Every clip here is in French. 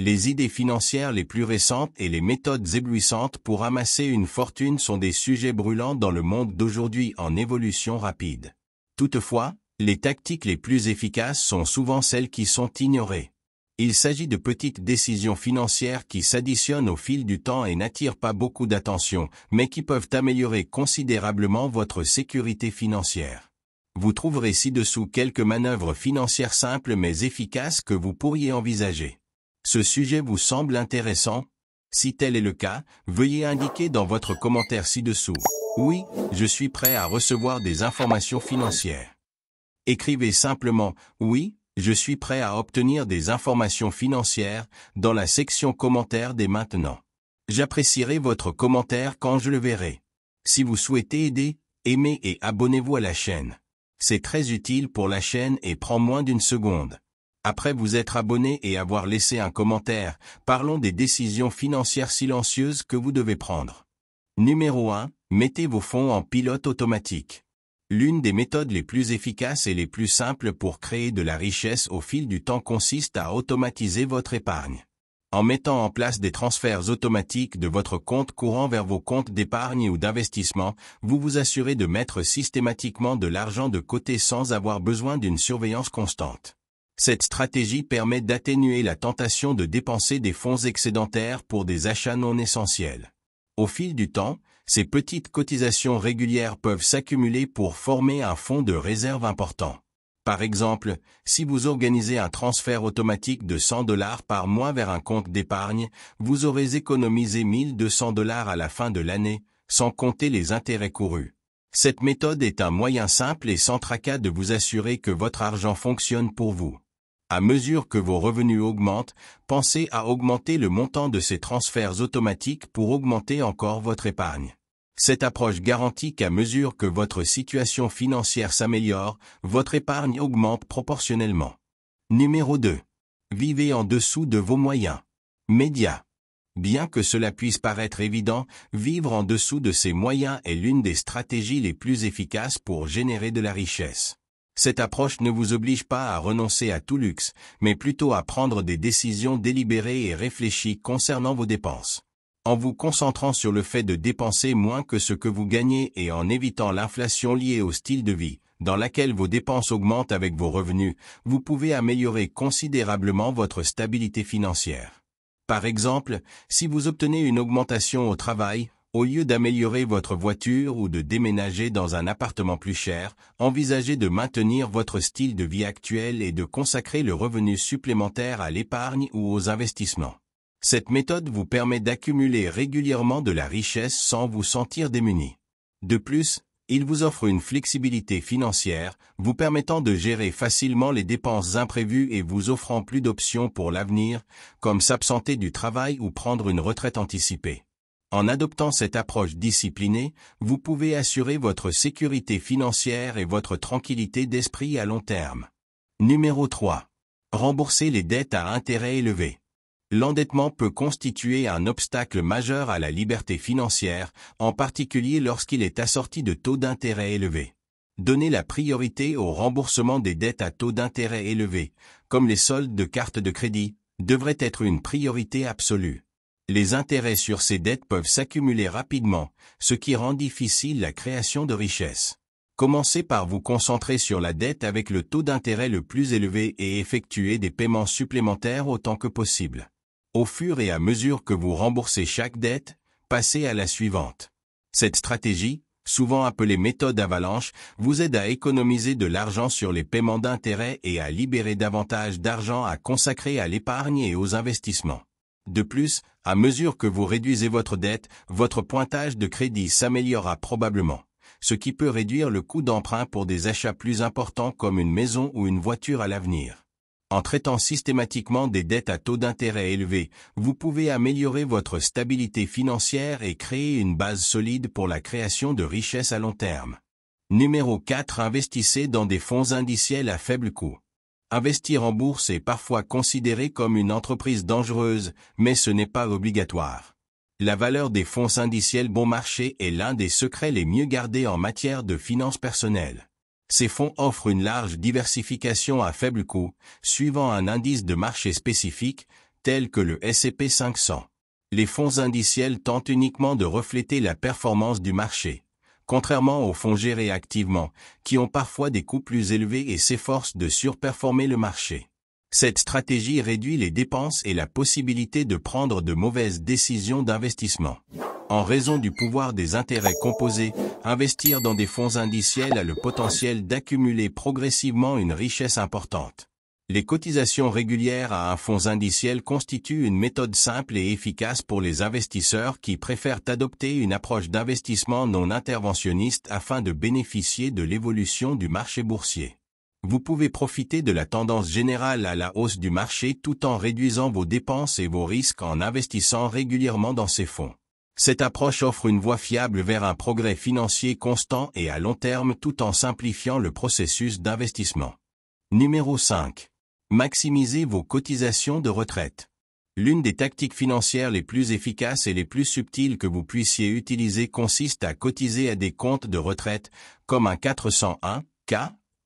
les idées financières les plus récentes et les méthodes éblouissantes pour amasser une fortune sont des sujets brûlants dans le monde d'aujourd'hui en évolution rapide. Toutefois, les tactiques les plus efficaces sont souvent celles qui sont ignorées. Il s'agit de petites décisions financières qui s'additionnent au fil du temps et n'attirent pas beaucoup d'attention, mais qui peuvent améliorer considérablement votre sécurité financière. Vous trouverez ci-dessous quelques manœuvres financières simples mais efficaces que vous pourriez envisager. Ce sujet vous semble intéressant Si tel est le cas, veuillez indiquer dans votre commentaire ci-dessous. Oui, je suis prêt à recevoir des informations financières. Écrivez simplement « Oui, je suis prêt à obtenir des informations financières » dans la section commentaires dès maintenant. J'apprécierai votre commentaire quand je le verrai. Si vous souhaitez aider, aimez et abonnez-vous à la chaîne. C'est très utile pour la chaîne et prend moins d'une seconde. Après vous être abonné et avoir laissé un commentaire, parlons des décisions financières silencieuses que vous devez prendre. Numéro 1. Mettez vos fonds en pilote automatique. L'une des méthodes les plus efficaces et les plus simples pour créer de la richesse au fil du temps consiste à automatiser votre épargne. En mettant en place des transferts automatiques de votre compte courant vers vos comptes d'épargne ou d'investissement, vous vous assurez de mettre systématiquement de l'argent de côté sans avoir besoin d'une surveillance constante. Cette stratégie permet d'atténuer la tentation de dépenser des fonds excédentaires pour des achats non essentiels. Au fil du temps, ces petites cotisations régulières peuvent s'accumuler pour former un fonds de réserve important. Par exemple, si vous organisez un transfert automatique de 100 dollars par mois vers un compte d'épargne, vous aurez économisé 1200 dollars à la fin de l'année, sans compter les intérêts courus. Cette méthode est un moyen simple et sans tracas de vous assurer que votre argent fonctionne pour vous. À mesure que vos revenus augmentent, pensez à augmenter le montant de ces transferts automatiques pour augmenter encore votre épargne. Cette approche garantit qu'à mesure que votre situation financière s'améliore, votre épargne augmente proportionnellement. Numéro 2. Vivez en dessous de vos moyens. Média. Bien que cela puisse paraître évident, vivre en dessous de ses moyens est l'une des stratégies les plus efficaces pour générer de la richesse. Cette approche ne vous oblige pas à renoncer à tout luxe, mais plutôt à prendre des décisions délibérées et réfléchies concernant vos dépenses. En vous concentrant sur le fait de dépenser moins que ce que vous gagnez et en évitant l'inflation liée au style de vie, dans laquelle vos dépenses augmentent avec vos revenus, vous pouvez améliorer considérablement votre stabilité financière. Par exemple, si vous obtenez une augmentation au travail, au lieu d'améliorer votre voiture ou de déménager dans un appartement plus cher, envisagez de maintenir votre style de vie actuel et de consacrer le revenu supplémentaire à l'épargne ou aux investissements. Cette méthode vous permet d'accumuler régulièrement de la richesse sans vous sentir démuni. De plus, il vous offre une flexibilité financière, vous permettant de gérer facilement les dépenses imprévues et vous offrant plus d'options pour l'avenir, comme s'absenter du travail ou prendre une retraite anticipée. En adoptant cette approche disciplinée, vous pouvez assurer votre sécurité financière et votre tranquillité d'esprit à long terme. Numéro 3. Rembourser les dettes à intérêt élevé. L'endettement peut constituer un obstacle majeur à la liberté financière, en particulier lorsqu'il est assorti de taux d'intérêt élevés. Donner la priorité au remboursement des dettes à taux d'intérêt élevé, comme les soldes de cartes de crédit, devrait être une priorité absolue les intérêts sur ces dettes peuvent s'accumuler rapidement, ce qui rend difficile la création de richesses. Commencez par vous concentrer sur la dette avec le taux d'intérêt le plus élevé et effectuez des paiements supplémentaires autant que possible. Au fur et à mesure que vous remboursez chaque dette, passez à la suivante. Cette stratégie, souvent appelée méthode avalanche, vous aide à économiser de l'argent sur les paiements d'intérêt et à libérer davantage d'argent à consacrer à l'épargne et aux investissements. De plus, à mesure que vous réduisez votre dette, votre pointage de crédit s'améliorera probablement, ce qui peut réduire le coût d'emprunt pour des achats plus importants comme une maison ou une voiture à l'avenir. En traitant systématiquement des dettes à taux d'intérêt élevé, vous pouvez améliorer votre stabilité financière et créer une base solide pour la création de richesses à long terme. Numéro 4 Investissez dans des fonds indiciels à faible coût. Investir en bourse est parfois considéré comme une entreprise dangereuse, mais ce n'est pas obligatoire. La valeur des fonds indiciels bon marché est l'un des secrets les mieux gardés en matière de finances personnelles. Ces fonds offrent une large diversification à faible coût, suivant un indice de marché spécifique, tel que le S&P 500. Les fonds indiciels tentent uniquement de refléter la performance du marché contrairement aux fonds gérés activement, qui ont parfois des coûts plus élevés et s'efforcent de surperformer le marché. Cette stratégie réduit les dépenses et la possibilité de prendre de mauvaises décisions d'investissement. En raison du pouvoir des intérêts composés, investir dans des fonds indiciels a le potentiel d'accumuler progressivement une richesse importante. Les cotisations régulières à un fonds indiciel constituent une méthode simple et efficace pour les investisseurs qui préfèrent adopter une approche d'investissement non interventionniste afin de bénéficier de l'évolution du marché boursier. Vous pouvez profiter de la tendance générale à la hausse du marché tout en réduisant vos dépenses et vos risques en investissant régulièrement dans ces fonds. Cette approche offre une voie fiable vers un progrès financier constant et à long terme tout en simplifiant le processus d'investissement. Numéro 5. Maximisez vos cotisations de retraite. L'une des tactiques financières les plus efficaces et les plus subtiles que vous puissiez utiliser consiste à cotiser à des comptes de retraite, comme un 401, K,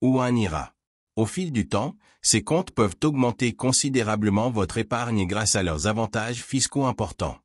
ou un IRA. Au fil du temps, ces comptes peuvent augmenter considérablement votre épargne grâce à leurs avantages fiscaux importants.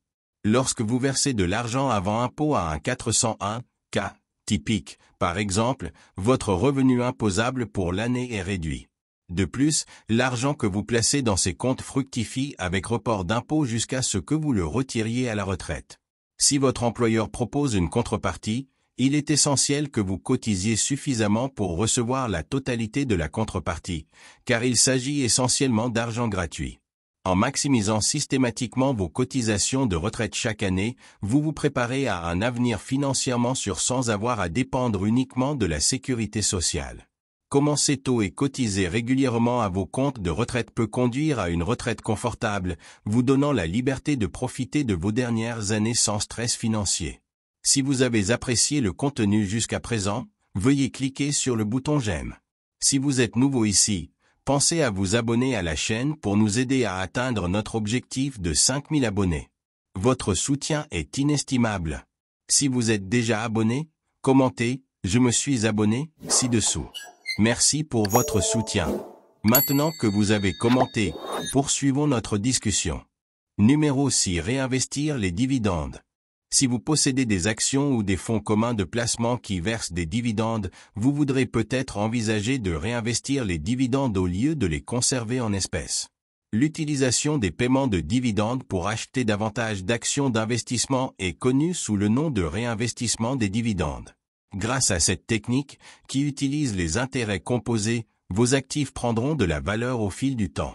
Lorsque vous versez de l'argent avant impôt à un 401, K, typique, par exemple, votre revenu imposable pour l'année est réduit. De plus, l'argent que vous placez dans ces comptes fructifie avec report d'impôt jusqu'à ce que vous le retiriez à la retraite. Si votre employeur propose une contrepartie, il est essentiel que vous cotisiez suffisamment pour recevoir la totalité de la contrepartie, car il s'agit essentiellement d'argent gratuit. En maximisant systématiquement vos cotisations de retraite chaque année, vous vous préparez à un avenir financièrement sûr sans avoir à dépendre uniquement de la sécurité sociale. Commencer tôt et cotiser régulièrement à vos comptes de retraite peut conduire à une retraite confortable, vous donnant la liberté de profiter de vos dernières années sans stress financier. Si vous avez apprécié le contenu jusqu'à présent, veuillez cliquer sur le bouton j'aime. Si vous êtes nouveau ici, pensez à vous abonner à la chaîne pour nous aider à atteindre notre objectif de 5000 abonnés. Votre soutien est inestimable. Si vous êtes déjà abonné, commentez, je me suis abonné, ci-dessous. Merci pour votre soutien. Maintenant que vous avez commenté, poursuivons notre discussion. Numéro 6 Réinvestir les dividendes. Si vous possédez des actions ou des fonds communs de placement qui versent des dividendes, vous voudrez peut-être envisager de réinvestir les dividendes au lieu de les conserver en espèces. L'utilisation des paiements de dividendes pour acheter davantage d'actions d'investissement est connue sous le nom de réinvestissement des dividendes. Grâce à cette technique, qui utilise les intérêts composés, vos actifs prendront de la valeur au fil du temps.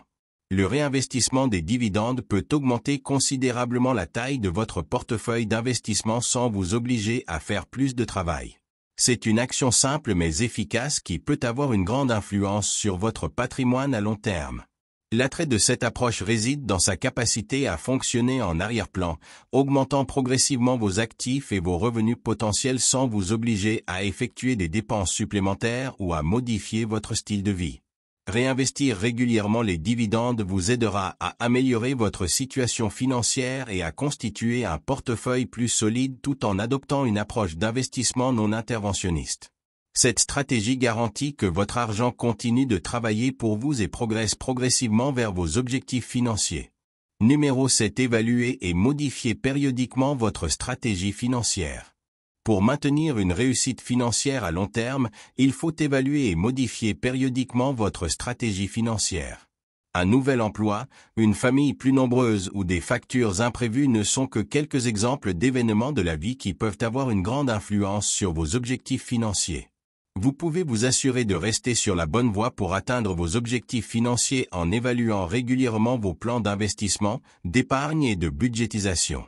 Le réinvestissement des dividendes peut augmenter considérablement la taille de votre portefeuille d'investissement sans vous obliger à faire plus de travail. C'est une action simple mais efficace qui peut avoir une grande influence sur votre patrimoine à long terme. L'attrait de cette approche réside dans sa capacité à fonctionner en arrière-plan, augmentant progressivement vos actifs et vos revenus potentiels sans vous obliger à effectuer des dépenses supplémentaires ou à modifier votre style de vie. Réinvestir régulièrement les dividendes vous aidera à améliorer votre situation financière et à constituer un portefeuille plus solide tout en adoptant une approche d'investissement non interventionniste. Cette stratégie garantit que votre argent continue de travailler pour vous et progresse progressivement vers vos objectifs financiers. Numéro 7. Évaluer et modifier périodiquement votre stratégie financière. Pour maintenir une réussite financière à long terme, il faut évaluer et modifier périodiquement votre stratégie financière. Un nouvel emploi, une famille plus nombreuse ou des factures imprévues ne sont que quelques exemples d'événements de la vie qui peuvent avoir une grande influence sur vos objectifs financiers vous pouvez vous assurer de rester sur la bonne voie pour atteindre vos objectifs financiers en évaluant régulièrement vos plans d'investissement, d'épargne et de budgétisation.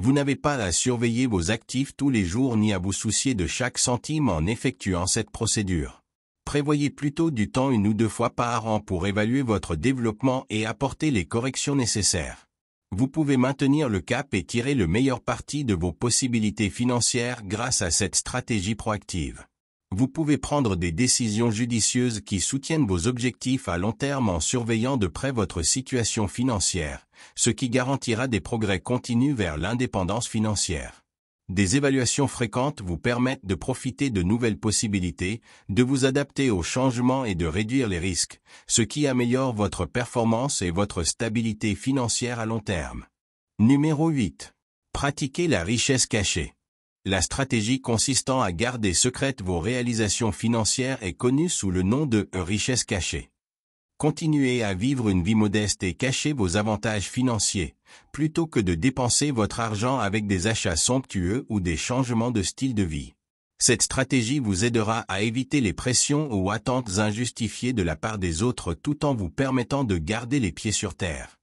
Vous n'avez pas à surveiller vos actifs tous les jours ni à vous soucier de chaque centime en effectuant cette procédure. Prévoyez plutôt du temps une ou deux fois par an pour évaluer votre développement et apporter les corrections nécessaires. Vous pouvez maintenir le cap et tirer le meilleur parti de vos possibilités financières grâce à cette stratégie proactive vous pouvez prendre des décisions judicieuses qui soutiennent vos objectifs à long terme en surveillant de près votre situation financière, ce qui garantira des progrès continus vers l'indépendance financière. Des évaluations fréquentes vous permettent de profiter de nouvelles possibilités, de vous adapter aux changements et de réduire les risques, ce qui améliore votre performance et votre stabilité financière à long terme. Numéro 8. Pratiquez la richesse cachée. La stratégie consistant à garder secrètes vos réalisations financières est connue sous le nom de richesse cachée. Continuez à vivre une vie modeste et cachez vos avantages financiers, plutôt que de dépenser votre argent avec des achats somptueux ou des changements de style de vie. Cette stratégie vous aidera à éviter les pressions ou attentes injustifiées de la part des autres tout en vous permettant de garder les pieds sur terre.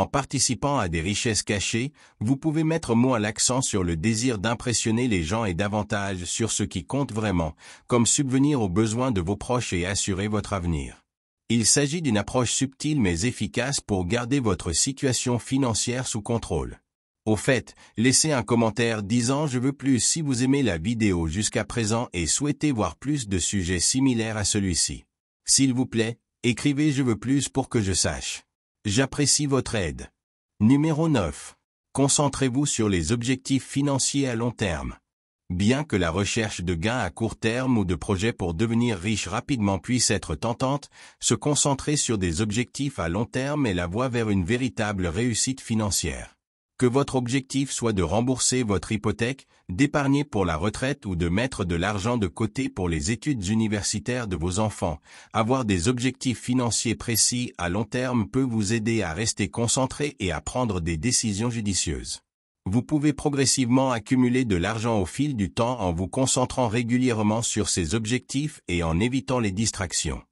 En participant à des richesses cachées, vous pouvez mettre moins l'accent sur le désir d'impressionner les gens et davantage sur ce qui compte vraiment, comme subvenir aux besoins de vos proches et assurer votre avenir. Il s'agit d'une approche subtile mais efficace pour garder votre situation financière sous contrôle. Au fait, laissez un commentaire disant je veux plus si vous aimez la vidéo jusqu'à présent et souhaitez voir plus de sujets similaires à celui-ci. S'il vous plaît, écrivez je veux plus pour que je sache. J'apprécie votre aide. Numéro 9. Concentrez-vous sur les objectifs financiers à long terme. Bien que la recherche de gains à court terme ou de projets pour devenir riche rapidement puisse être tentante, se concentrer sur des objectifs à long terme est la voie vers une véritable réussite financière que votre objectif soit de rembourser votre hypothèque, d'épargner pour la retraite ou de mettre de l'argent de côté pour les études universitaires de vos enfants, avoir des objectifs financiers précis à long terme peut vous aider à rester concentré et à prendre des décisions judicieuses. Vous pouvez progressivement accumuler de l'argent au fil du temps en vous concentrant régulièrement sur ces objectifs et en évitant les distractions.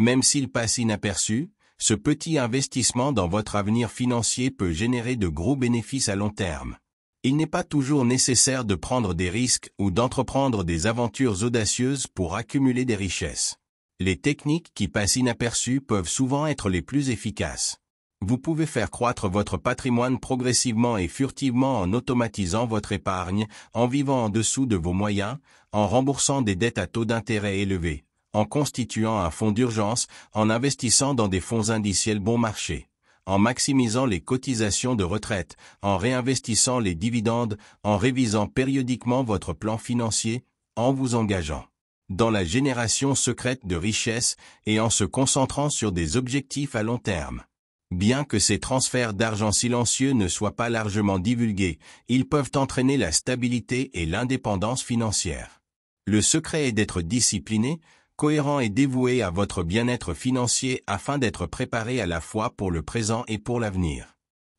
Même s'il passe inaperçu ce petit investissement dans votre avenir financier peut générer de gros bénéfices à long terme. Il n'est pas toujours nécessaire de prendre des risques ou d'entreprendre des aventures audacieuses pour accumuler des richesses. Les techniques qui passent inaperçues peuvent souvent être les plus efficaces. Vous pouvez faire croître votre patrimoine progressivement et furtivement en automatisant votre épargne, en vivant en dessous de vos moyens, en remboursant des dettes à taux d'intérêt élevé en constituant un fonds d'urgence, en investissant dans des fonds indiciels bon marché, en maximisant les cotisations de retraite, en réinvestissant les dividendes, en révisant périodiquement votre plan financier, en vous engageant dans la génération secrète de richesses et en se concentrant sur des objectifs à long terme. Bien que ces transferts d'argent silencieux ne soient pas largement divulgués, ils peuvent entraîner la stabilité et l'indépendance financière. Le secret est d'être discipliné, cohérent et dévoué à votre bien-être financier afin d'être préparé à la fois pour le présent et pour l'avenir.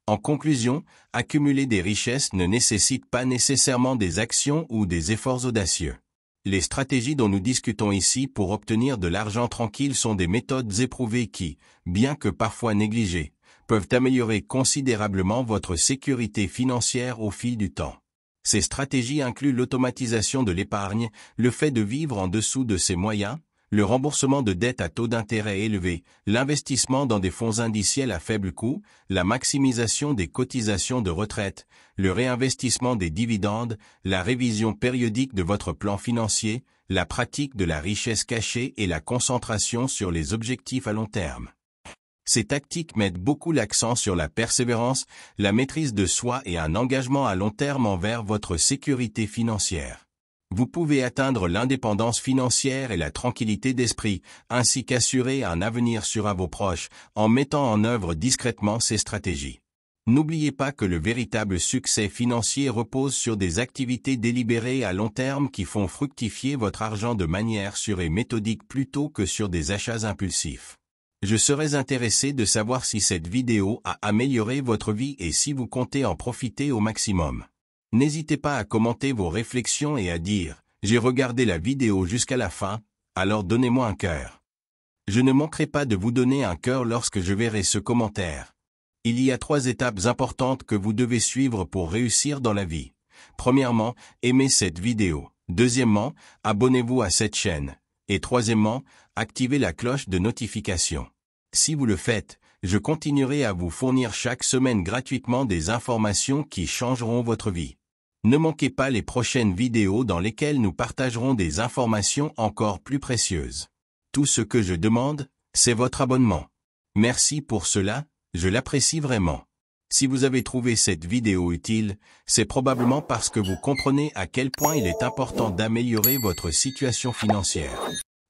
En conclusion, accumuler des richesses ne nécessite pas nécessairement des actions ou des efforts audacieux. Les stratégies dont nous discutons ici pour obtenir de l'argent tranquille sont des méthodes éprouvées qui, bien que parfois négligées, peuvent améliorer considérablement votre sécurité financière au fil du temps. Ces stratégies incluent l'automatisation de l'épargne, le fait de vivre en dessous de ses moyens, le remboursement de dettes à taux d'intérêt élevé, l'investissement dans des fonds indiciels à faible coût, la maximisation des cotisations de retraite, le réinvestissement des dividendes, la révision périodique de votre plan financier, la pratique de la richesse cachée et la concentration sur les objectifs à long terme. Ces tactiques mettent beaucoup l'accent sur la persévérance, la maîtrise de soi et un engagement à long terme envers votre sécurité financière vous pouvez atteindre l'indépendance financière et la tranquillité d'esprit, ainsi qu'assurer un avenir sûr à vos proches, en mettant en œuvre discrètement ces stratégies. N'oubliez pas que le véritable succès financier repose sur des activités délibérées à long terme qui font fructifier votre argent de manière sûre et méthodique plutôt que sur des achats impulsifs. Je serais intéressé de savoir si cette vidéo a amélioré votre vie et si vous comptez en profiter au maximum. N'hésitez pas à commenter vos réflexions et à dire « J'ai regardé la vidéo jusqu'à la fin, alors donnez-moi un cœur ». Je ne manquerai pas de vous donner un cœur lorsque je verrai ce commentaire. Il y a trois étapes importantes que vous devez suivre pour réussir dans la vie. Premièrement, aimez cette vidéo. Deuxièmement, abonnez-vous à cette chaîne. Et troisièmement, activez la cloche de notification. Si vous le faites, je continuerai à vous fournir chaque semaine gratuitement des informations qui changeront votre vie. Ne manquez pas les prochaines vidéos dans lesquelles nous partagerons des informations encore plus précieuses. Tout ce que je demande, c'est votre abonnement. Merci pour cela, je l'apprécie vraiment. Si vous avez trouvé cette vidéo utile, c'est probablement parce que vous comprenez à quel point il est important d'améliorer votre situation financière.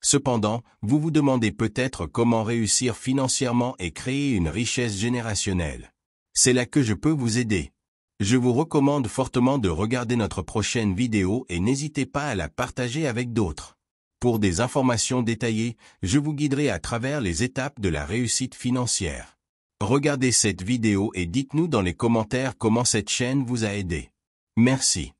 Cependant, vous vous demandez peut-être comment réussir financièrement et créer une richesse générationnelle. C'est là que je peux vous aider. Je vous recommande fortement de regarder notre prochaine vidéo et n'hésitez pas à la partager avec d'autres. Pour des informations détaillées, je vous guiderai à travers les étapes de la réussite financière. Regardez cette vidéo et dites-nous dans les commentaires comment cette chaîne vous a aidé. Merci.